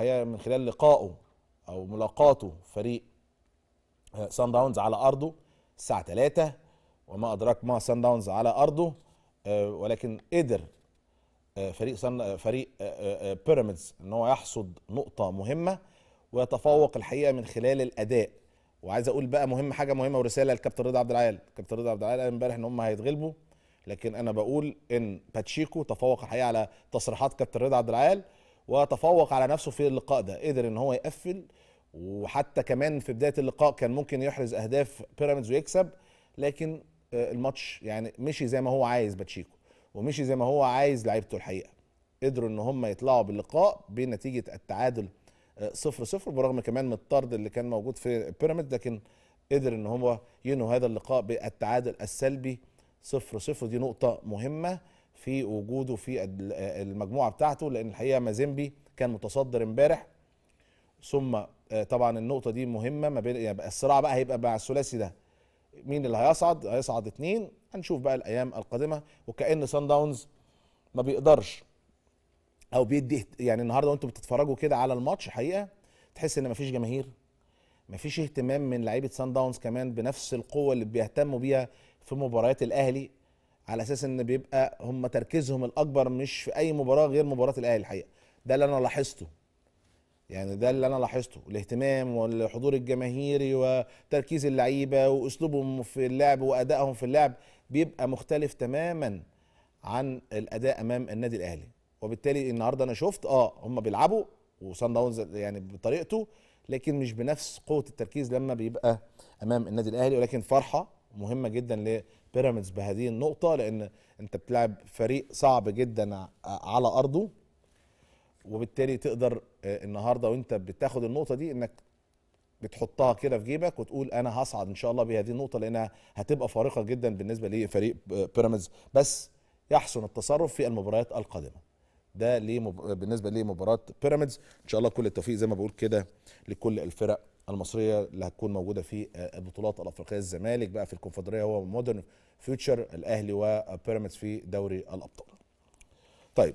الحقيقه من خلال لقائه او ملاقاته فريق سان آه، داونز على ارضه الساعه 3 وما ادراك ما سان داونز على ارضه آه، ولكن قدر آه، فريق سان فريق بيراميدز ان هو يحصد نقطه مهمه ويتفوق الحقيقه من خلال الاداء وعايز اقول بقى مهم حاجه مهمه ورساله للكابتن رضا عبد العال كابتن رضا عبد العال قال امبارح ان هم هيتغلبوا لكن انا بقول ان باتشيكو تفوق الحقيقه على تصريحات كابتن رضا عبد العال وتفوق على نفسه في اللقاء ده قدر ان هو يقفل وحتى كمان في بدايه اللقاء كان ممكن يحرز اهداف بيراميدز ويكسب لكن آه، الماتش يعني مشي زي ما هو عايز باتشيكو ومشي زي ما هو عايز لعيبته الحقيقه قدروا ان هم يطلعوا باللقاء بنتيجه التعادل 0 آه، 0 برغم كمان من الطرد اللي كان موجود في بيراميدز لكن قدر ان هو ينهوا هذا اللقاء بالتعادل السلبي 0 0 دي نقطه مهمه في وجوده في المجموعه بتاعته لان الحقيقه مازيمبي كان متصدر امبارح ثم آه، طبعا النقطه دي مهمه ما بين يبقى يعني الصراع بقى هيبقى مع الثلاثي ده مين اللي هيصعد هيصعد اثنين هنشوف بقى الايام القادمه وكان سان داونز ما بيقدرش او بيدي يعني النهارده وانتم بتتفرجوا كده على الماتش حقيقه تحس ان مفيش جماهير مفيش اهتمام من لعيبه سان داونز كمان بنفس القوه اللي بيهتموا بيها في مباريات الاهلي على اساس ان بيبقى هم تركيزهم الاكبر مش في اي مباراه غير مباراه الاهلي الحقيقه ده اللي انا لاحظته يعني ده اللي انا لاحظته الاهتمام والحضور الجماهيري وتركيز اللعيبه واسلوبهم في اللعب وادائهم في اللعب بيبقى مختلف تماما عن الاداء امام النادي الاهلي وبالتالي النهارده انا شفت اه هم بيلعبوا وصن داونز يعني بطريقته لكن مش بنفس قوه التركيز لما بيبقى امام النادي الاهلي ولكن فرحه مهمه جدا لبيراميدز بهذه النقطه لان انت بتلعب فريق صعب جدا على ارضه وبالتالي تقدر آه، النهارده وانت بتاخد النقطه دي انك بتحطها كده في جيبك وتقول انا هصعد ان شاء الله بهذه النقطه لانها هتبقى فارقه جدا بالنسبه لفريق آه، بيراميدز بس يحسن التصرف في المباريات القادمه ده ليه مب... بالنسبه لمباراه بيراميدز ان شاء الله كل التوفيق زي ما بقول كده لكل الفرق المصريه اللي هتكون موجوده في البطولات آه، الافريقيه الزمالك بقى في الكونفدراليه هو مودرن فيوتشر الاهلي وبيراميدز في دوري الابطال